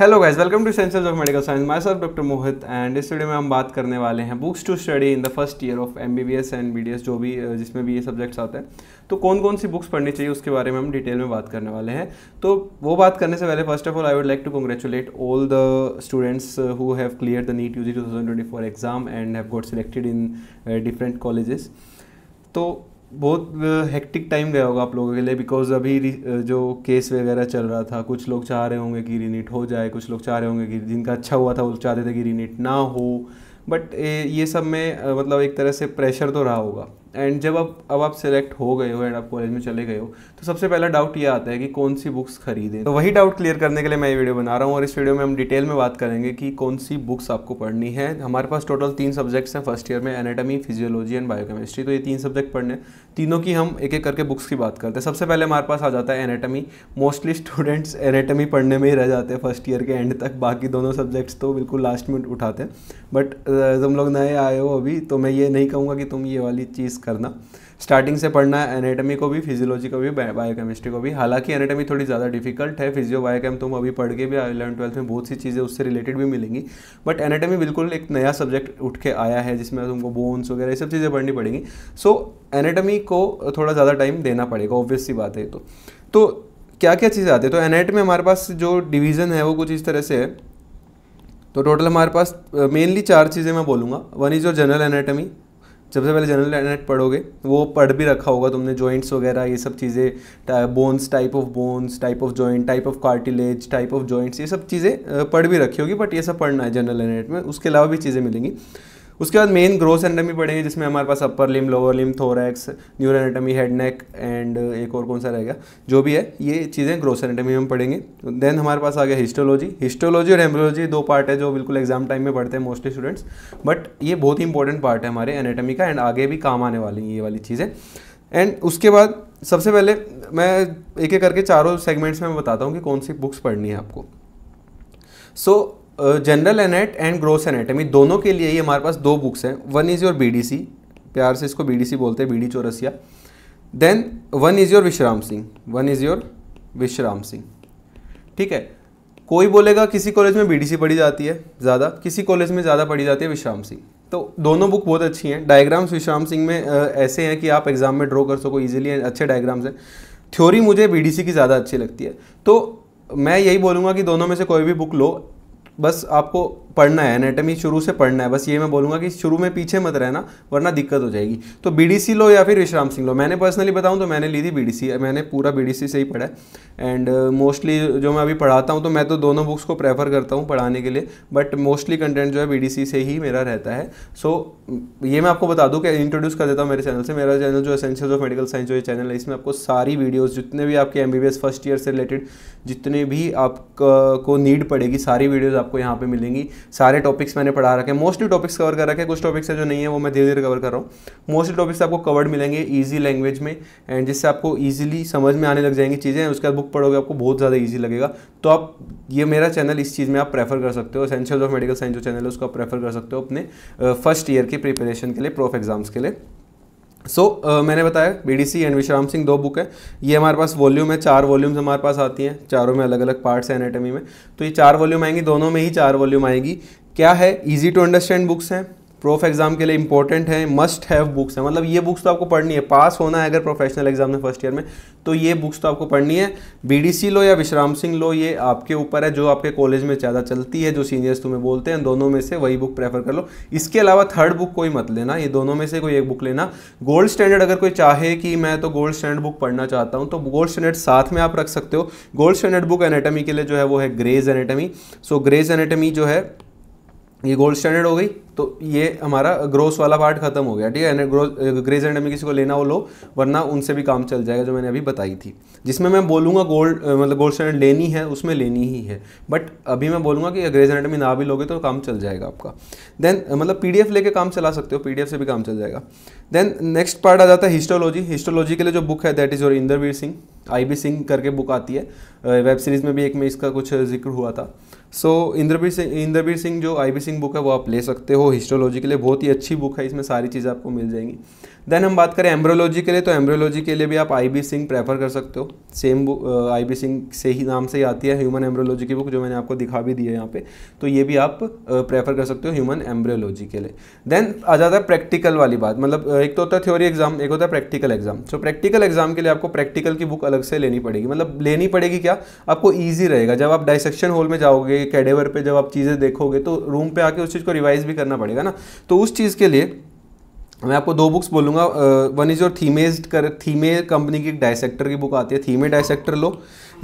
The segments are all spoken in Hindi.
hello guys welcome to senses of medical science my sir doctor Mohit and इस वीडियो में हम बात करने वाले हैं books to study in the first year of M B B S and B D S जो भी जिसमें भी ये सब्जेक्ट्स आते हैं तो कौन कौन सी बुक्स पढ़नी चाहिए उसके बारे में हम डिटेल में बात करने वाले हैं तो वो बात करने से पहले first of all I would like to congratulate all the students who have clear the NEET U G two thousand twenty four exam and have got selected in different colleges तो बहुत हेक्टिक टाइम गया होगा आप लोगों के लिए बिकॉज अभी जो केस वगैरह चल रहा था कुछ लोग चाह रहे होंगे कि रीनीट हो जाए कुछ लोग चाह रहे होंगे कि जिनका अच्छा हुआ था वो चाहते थे कि रीनीट ना हो बट ये सब में मतलब एक तरह से प्रेशर तो रहा होगा एंड जब आप अब आप सेलेक्ट हो गए हो एंड आप कॉलेज में चले गए हो तो सबसे पहला डाउट ये आता है कि कौन सी बुक्स खरीदें तो वही डाउट क्लियर करने के लिए मैं ये वीडियो बना रहा हूँ और इस वीडियो में हम डिटेल में बात करेंगे कि कौन सी बुक्स आपको पढ़नी है हमारे पास टोटल तीन सब्जेक्ट्स हैं फर्स्ट ईयर में एनाटॉमी फिजियोलॉजी एंड बायोकेमिस्ट्री तो ये तीन सब्जेक्ट पढ़ने तीनों की हम एक एक करके बुक्स की बात करते हैं सबसे पहले हमारे पास आ जाता है एनाटॉमी मोस्टली स्टूडेंट्स एनाटॉमी पढ़ने में ही रह जाते हैं फर्स्ट ईयर के एंड तक बाकी दोनों सब्जेक्ट्स तो बिल्कुल लास्ट में उठाते हैं बट तुम लोग नए आए हो अभी तो मैं ये नहीं कहूँगा कि तुम ये वाली चीज़ करना स्टार्टिंग से पढ़ना है एनेटमी को भी फिजियोलॉजी को भी बायोकेमिस्ट्री को भी हालांकि एनेटमी थोड़ी ज़्यादा डिफिकल्ट है फिजियो बायोकेम तुम अभी पढ़ के भी इलेवन ट्वेल्थ में बहुत सी चीज़ें उससे रिलेटेड भी मिलेंगी बट एनेटमी बिल्कुल एक नया सब्जेक्ट उठ के आया है जिसमें तुमको बोन्स वगैरह ये सब चीज़ें पढ़नी पड़ेंगी सो एनेटमी को थोड़ा ज़्यादा टाइम देना पड़ेगा ऑब्वियस सी बात है तो तो क्या क्या चीज़ें आती है तो एनेट में हमारे पास जो डिवीज़न है वो कुछ इस तरह से है तो टोटल हमारे पास मेनली चार चीज़ें मैं बोलूँगा one is your general anatomy सबसे पहले जनरल एनेट पढ़ोगे वो पढ़ भी रखा होगा तुमने जॉइंट्स वगैरह ये सब चीज़ें bones type of bones type of joint type of cartilage type of joints ये सब चीज़ें पढ़ भी रखी होगी बट ये सब पढ़ना है जनरल एनेट में उसके अलावा भी चीज़ें मिलेंगी उसके बाद मेन ग्रोस एनाटमी पढ़ेंगे जिसमें हमारे पास upper limb lower limb thorax neuro anatomy head neck and एक और कौन सा रहेगा जो भी है ये चीज़ें ग्रोस एनाटमी में पढ़ेंगे देन हमारे पास आ गया हिस्टोलॉजी हिस्टोलॉजी और एम्ब्रोलॉजी दो पार्ट है जो बिल्कुल एग्जाम टाइम में पढ़ते हैं मोस्टली स्टूडेंट्स बट ये बहुत ही इंपॉर्टेंट पार्ट है हमारे एनाटमी का एंड आगे भी काम आने वाली ये वाली चीज़ें एंड उसके बाद सबसे पहले मैं एक एक करके चारों सेगमेंट्स में बताता हूँ कि कौन सी बुक्स पढ़नी है आपको so so, general anat and gross anatomy दोनों के लिए ही हमारे पास दो बुक्स हैं वन इज़ योर बीडीसी प्यार से इसको बीडीसी बोलते हैं B D Chaurasia then one is your Vishram Singh one is your Vishram Singh ठीक है कोई बोलेगा किसी कॉलेज में बीडीसी पढ़ी जाती है ज़्यादा किसी कॉलेज में ज़्यादा पढ़ी जाती है विश्राम सिंह तो दोनों बुक बहुत अच्छी हैं डायग्राम्स विश्राम सिंह में ऐसे हैं कि आप एग्ज़ाम में ड्रॉ कर सको ईजिली अच्छे डायग्राम्स हैं थ्योरी मुझे बी की ज़्यादा अच्छी लगती है तो मैं यही बोलूँगा कि दोनों में से कोई भी बुक लो बस आपको पढ़ना है एनाटॉमी शुरू से पढ़ना है बस ये मैं बोलूँगा कि शुरू में पीछे मत रहना वरना दिक्कत हो जाएगी तो बीडीसी लो या फिर विश्राम सिंह लो मैंने पर्सनली बताऊँ तो मैंने ली थी बीडीसी मैंने पूरा बीडीसी से ही पढ़ा है एंड मोस्टली uh, जो मैं अभी पढ़ाता हूँ तो मैं तो दोनों बुक्स को प्रेफर करता हूँ पढ़ाने के लिए बट मोस्टली कंटेंट जो है बी से ही मेरा रहता है सो so, ये मैं आपको बता दूँ कि इंट्रोड्यूस कर देता हूँ मेरे चैनल से मेरा चैनल जो एसेंशियल ऑफ मेडिकल साइंस जो ये चैनल है इसमें आपको सारी वीडियोज़ जितने भी आपके एम फर्स्ट ईयर से रिलेटेड जितने भी आपको नीड पड़ेगी सारी वीडियोज़ आपको यहाँ पर मिलेंगी सारे टॉपिक्स मैंने पढ़ा रखे हैं मोस्टली टॉपिक्स कवर कर रखे हैं कुछ टॉपिक्स है जो नहीं है वो मैं धीरे धीरे कवर कर रहा हूँ मोस्टली टॉपिक्स आपको कवर्ड मिलेंगे ईजी लैंग्वेज में एंड जिससे आपको ईजिली समझ में आने लग जाएंगी चीज़ें उसके बाद बुक पढ़ोगे आपको बहुत ज़्यादा ईजी लगेगा तो आप ये मेरा चैनल इस चीज़ में आप प्रेफर कर सकते हो एसेंशियल ऑफ मेडिकल साइंस जो चैनल है उसको आप प्रेफर कर सकते हो अपने फर्स्ट ईयर की प्रिपरेशन के लिए प्रोफ एग्जाम्स के लिए सो so, uh, मैंने बताया बीडीसी एंड विश्राम सिंह दो बुक है ये हमारे पास वॉल्यूम है चार वॉल्यूम्स हमारे पास आती हैं चारों में अलग अलग पार्ट्स हैं एनाटॉमी में तो ये चार वॉल्यूम आएंगी दोनों में ही चार वॉल्यूम आएगी क्या है इजी टू अंडरस्टैंड बुक्स हैं प्रोफ एग्ज़ाम के लिए इंपॉर्टेंट है मस्ट हैव बुक्स है मतलब ये बुक्स तो आपको पढ़नी है पास होना है अगर प्रोफेशनल एग्जाम में फर्स्ट ईयर में तो ये बुक्स तो आपको पढ़नी है बीडीसी लो या विश्राम सिंह लो ये आपके ऊपर है जो आपके कॉलेज में ज़्यादा चलती है जो सीनियर्स तुम्हें बोलते हैं दोनों में से वही बुक प्रेफर कर लो इसके अलावा थर्ड बुक कोई मत लेना ये दोनों में से कोई एक बुक लेना गोल्ड स्टैंडर्ड अगर कोई चाहे कि मैं तो गोल्ड स्टैंडर्ड बुक पढ़ना चाहता हूँ तो गोल्ड स्टैंडर्ड साथ में आप रख सकते हो गोल्ड स्टैंडर्ड बुक एनाटमी के लिए जो है वो है Gray's anatomy so Gray's anatomy जो है ये गोल्ड स्टैंडर्ड हो गई तो ये हमारा ग्रोस वाला पार्ट खत्म हो गया ठीक है ग्रेज एंड में किसी को लेना हो लो वरना उनसे भी काम चल जाएगा जो मैंने अभी बताई थी जिसमें मैं बोलूँगा गोल्ड मतलब गोल्ड स्टैंडर्ड लेनी है उसमें लेनी ही है बट अभी मैं बोलूँगा कि ग्रेज एंड में ना भी लोगे तो काम चल जाएगा आपका देन मतलब पी लेके काम चला सकते हो पी से भी काम चल जाएगा देन नेक्स्ट पार्ट आ जाता है हिस्टोलॉजी हिस्टोलॉजी के लिए जो बुक है that is your Inderbir Singh I B Singh करके बुक आती है वेब सीरीज़ में भी एक में इसका कुछ जिक्र हुआ था सो इंद्रवीर सिंह इंद्रबीर सिंह जो आई बी सिंह बुक है वो आप ले सकते हो हिस्ट्रोलॉजी के लिए बहुत ही अच्छी बुक है इसमें सारी चीज़ें आपको मिल जाएंगी देन हम बात करें एम्ब्रोलॉजी के लिए तो एम्ब्रोलॉजी के लिए भी आप आई बी सिंह प्रेफर कर सकते हो same book I B Singh से ही नाम से ही आती है ह्यूमन एम्ब्रोलॉजी की बुक जो मैंने आपको दिखा भी दी है यहाँ पे तो ये भी आप प्रेफर कर सकते हो ह्यूमन एम्ब्रोलॉजी के लिए देन आ जाता है प्रैक्टिकल वाली बात मतलब एक तो होता है थ्योरी एग्जाम एक होता है practical exam so practical exam के लिए आपको प्रैक्टिकल की बुक अलग से लेनी पड़ेगी मतलब लेनी पड़ेगी क्या आपको ईजी रहेगा जब आप डाइसेक्शन हॉल में जाओगे कैडेवर पर जब आप चीज़ें देखोगे तो रूम पर आके उस चीज़ को रिवाइज भी करना पड़ेगा ना तो उस चीज़ के लिए मैं आपको दो बुक्स बोलूँगा वन इज़ योर थीमेज कर थीमे कंपनी की एक डायसेक्टर की बुक आती है थीमे डायसेक्टर लो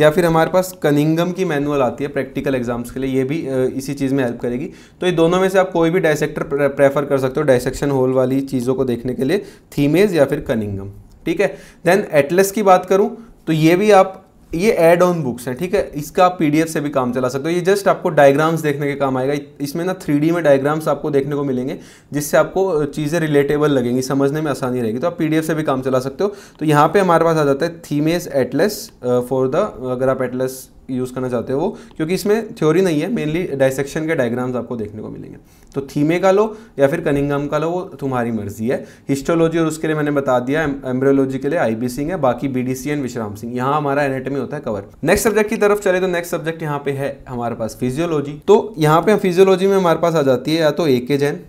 या फिर हमारे पास कनिंगम की मैनुअल आती है प्रैक्टिकल एग्जाम्स के लिए ये भी इसी चीज़ में हेल्प करेगी तो ये दोनों में से आप कोई भी डायसेक्टर प्रेफर कर सकते हो डायसेक्शन होल वाली चीज़ों को देखने के लिए थीमेज या फिर कनिंगम ठीक है देन एटलस की बात करूँ तो ये भी आप ये एड ऑन बुक्स हैं ठीक है इसका आप पीडीएफ से भी काम चला सकते हो ये जस्ट आपको डायग्राम्स देखने के काम आएगा इसमें ना थ्री में डायग्राम्स आपको देखने को मिलेंगे जिससे आपको चीज़ें रिलेटेबल लगेंगी समझने में आसानी रहेगी तो आप पीडीएफ से भी काम चला सकते हो तो यहाँ पे हमारे पास आ जाता है थीमेज एटलेस फॉर द अगर आप एटलेस यूज़ करना चाहते हो वो क्योंकि इसमें थ्योरी नहीं है मेनली डाइसेक्शन के डायग्राम्स आपको देखने को मिलेंगे तो थीमे का लो या फिर कनिंगम का लो वो तुम्हारी मर्जी है हिस्टोलॉजी और उसके लिए मैंने बता दिया एम्ब्रियोलॉजी के लिए आई सिंह है बाकी बी एंड विश्राम सिंह यहाँ हमारा एनेटमी होता है कवर नेक्स्ट सब्जेक्ट की तरफ चले तो नेक्स्ट सब्जेक्ट यहाँ पे है हमारे पास फिजियोलॉजी तो यहाँ पे फिजियोलॉजी में हमारे पास आ जाती है या तो ए के जैन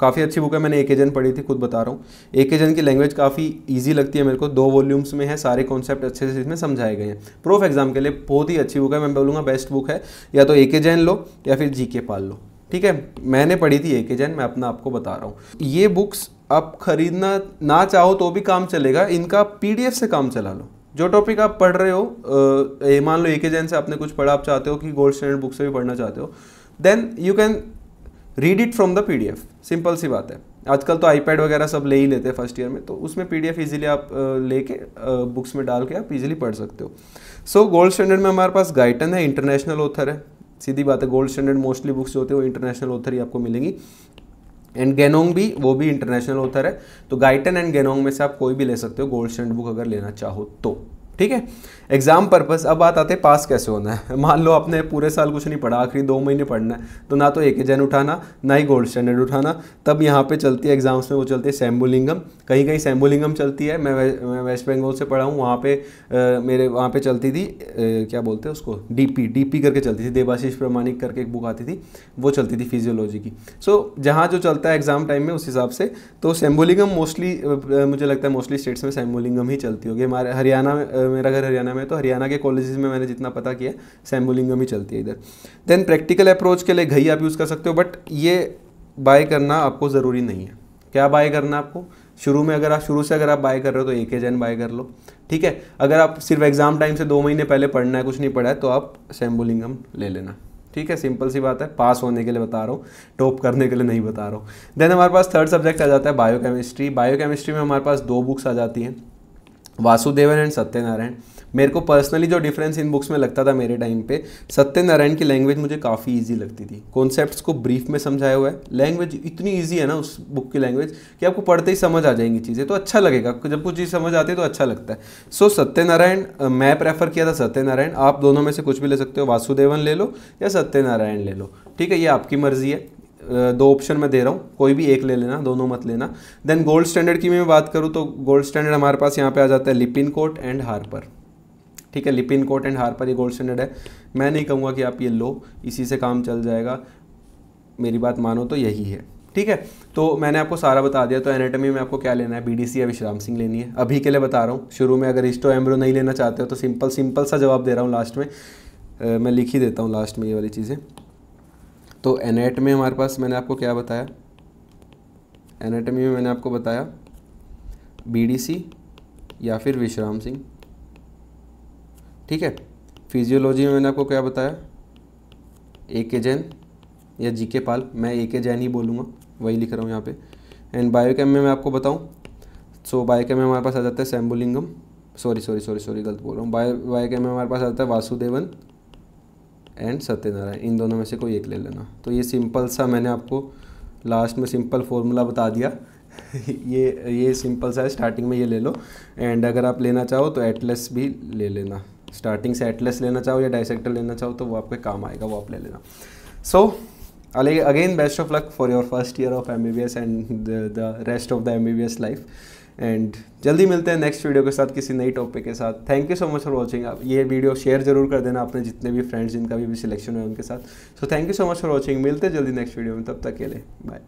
काफ़ी अच्छी बुक है मैंने एक एजन पढ़ी थी खुद बता रहा हूँ एक एजन की लैंग्वेज काफ़ी ईजी लगती है मेरे को दो वॉल्यूम्स में है सारे कॉन्सेप्ट अच्छे से इसमें समझाए गए हैं प्रोफ एग्जाम के लिए बहुत ही अच्छी बुक है मैं बोलूँगा बेस्ट बुक है या तो एक एजन लो या फिर जी के पाल लो ठीक है मैंने पढ़ी थी एक एजन मैं अपना आपको बता रहा हूँ ये बुक्स आप खरीदना ना चाहो तो भी काम चलेगा इनका पी से काम चला लो जो टॉपिक आप पढ़ रहे हो मान लो एक एजन से आपने कुछ पढ़ा आप चाहते हो कि गोल्ड स्टैंडर्ड बुक से भी पढ़ना चाहते हो then you can read it from the PDF simple सी बात है आजकल तो आईपैड वगैरह सब ले ही लेते हैं फर्स्ट ईयर में तो उसमें पीडीएफ इजीली आप लेके बुक्स में डाल के आप इजीली पढ़ सकते हो सो गोल्ड स्टैंडर्ड में हमारे पास गाइटन है इंटरनेशनल ऑथर है सीधी बात है गोल्ड स्टैंडर्ड मोस्टली बुक्स जो होते हैं वो इंटरनेशनल ऑथर ही आपको मिलेंगी एंड गेनोंग भी वो भी इंटरनेशनल ऑथर है तो गाइटन एंड गेनोंग में से आप कोई भी ले सकते हो गोल्ड स्टैंडर्ड बुक अगर लेना चाहो तो ठीक है एग्ज़ाम पर्पस अब बात आते पास कैसे होना है मान लो आपने पूरे साल कुछ नहीं पढ़ा आखिरी दो महीने पढ़ना है तो ना तो एक जैन उठाना ना ही गोल्ड स्टैंडर्ड उठाना तब यहाँ पे चलती है एग्ज़ाम्स में वो चलती है सैम्बुलिंगम कहीं कहीं सैम्बुलिंगम चलती है मैं, वे, मैं वेस्ट बंगाल से पढ़ा हूँ वहाँ पे आ, मेरे वहाँ पे चलती थी आ, क्या बोलते हैं उसको डीपी डीपी करके चलती थी देवाशीष प्रमाणिक करके एक बुक आती थी वो चलती थी फिजियोलॉजी की सो जहाँ जो चलता है एग्ज़ाम टाइम में उस हिसाब से तो सैम्बुलिंगम मोस्टली मुझे लगता है मोस्टली स्टेट्स में सैम्बुलिंगम ही चलती होगी हमारे हरियाणा में मेरा घर हरियाणा में तो हरियाणा के कॉलेजेस में मैंने जितना पता किया सैम्बुलिंगम ही चलती है इधर देन प्रैक्टिकल अप्रोच के लिए घई आप यूज़ कर सकते हो बट ये बाय करना आपको ज़रूरी नहीं है क्या बाय करना आपको शुरू में अगर आप शुरू से अगर आप बाय कर रहे हो तो एक एजेंट बाय कर लो ठीक है अगर आप सिर्फ एग्ज़ाम टाइम से दो महीने पहले पढ़ना है कुछ नहीं पढ़ा है तो आप सैम्बुलिंगम ले लेना ठीक है सिंपल सी बात है पास होने के लिए बता रहा हूँ टॉप करने के लिए नहीं बता रहा हूँ देन हमारे पास थर्ड सब्जेक्ट आ जाता है बायोकेमिस्ट्री बायोकेमिस्ट्री में हमारे पास दो बुक्स आ जाती हैं वासुदेवन एंड सत्यनारायण मेरे को पर्सनली जो डिफरेंस इन बुक्स में लगता था मेरे टाइम पे सत्यनारायण की लैंग्वेज मुझे काफ़ी इजी लगती थी कॉन्सेप्ट्स को ब्रीफ में समझाया हुआ है लैंग्वेज इतनी इजी है ना उस बुक की लैंग्वेज कि आपको पढ़ते ही समझ आ जाएंगी चीज़ें तो अच्छा लगेगा जब कुछ चीज़ समझ आती है तो अच्छा लगता है सो so, सत्यनारायण मैं प्रेफर किया था सत्यनारायण आप दोनों में से कुछ भी ले सकते हो वासुदेवन ले लो या सत्यनारायण ले लो ठीक है ये आपकी मर्ज़ी है दो ऑप्शन में दे रहा हूँ कोई भी एक ले लेना दोनों मत लेना देन गोल्ड स्टैंडर्ड की मैं बात करूँ तो गोल्ड स्टैंडर्ड हमारे पास यहाँ पे आ जाता है लिपिन कोट एंड हार्पर ठीक है लिपिन कोट एंड हार्पर ये गोल्ड स्टैंडर्ड है मैं नहीं कहूँगा कि आप ये लो इसी से काम चल जाएगा मेरी बात मानो तो यही है ठीक है तो मैंने आपको सारा बता दिया तो एनाटॉमी में आपको क्या लेना है बीडीसी या विश्राम सिंह लेनी है अभी के लिए बता रहा हूँ शुरू में अगर इस्टो एम्ब्रो नहीं लेना चाहते हो तो सिंपल सिंपल सा जवाब दे रहा हूँ लास्ट में आ, मैं लिख ही देता हूँ लास्ट में ये वाली चीज़ें तो एनेट में हमारे पास मैंने आपको क्या बताया एनाटमी में मैंने आपको बताया बीडीसी या फिर विश्राम सिंह ठीक है फिजियोलॉजी में मैंने आपको क्या बताया ए के जैन या जी के पाल मैं ए के जैन ही बोलूँगा वही लिख रहा हूँ यहाँ पे एंड बायोकेम में मैं आपको बताऊँ सो बायोकेम में हमारे पास आ जाता है Sembulingam sorry sorry sorry sorry गलत बोल रहा हूँ बायो बायोकेम में हमारे पास आ जाता है वासुदेवन एंड सत्यनारायण इन दोनों में से कोई एक ले लेना तो ये सिंपल सा मैंने आपको लास्ट में सिंपल फॉर्मूला बता दिया ये ये सिंपल सा है स्टार्टिंग में ये ले लो एंड अगर आप लेना चाहो तो एटलेस भी ले लेना स्टार्टिंग से एटलेस लेना चाहो या डायसेक्टर लेना चाहो तो वो आपके काम आएगा वो आप ले लेना so again best of luck for your first year of M B B S and the rest of the M B B S life and जल्दी मिलते हैं नेक्स्ट वीडियो के साथ किसी नई टॉपिक के साथ thank you so much for watching आप ये वीडियो शेयर जरूर कर देना अपने जितने भी फ्रेंड्स जिनका भी, सिलेक्शन है उनके साथ so thank you so much for watching मिलते हैं जल्दी नेक्स्ट वीडियो में तब तक के लिए बाय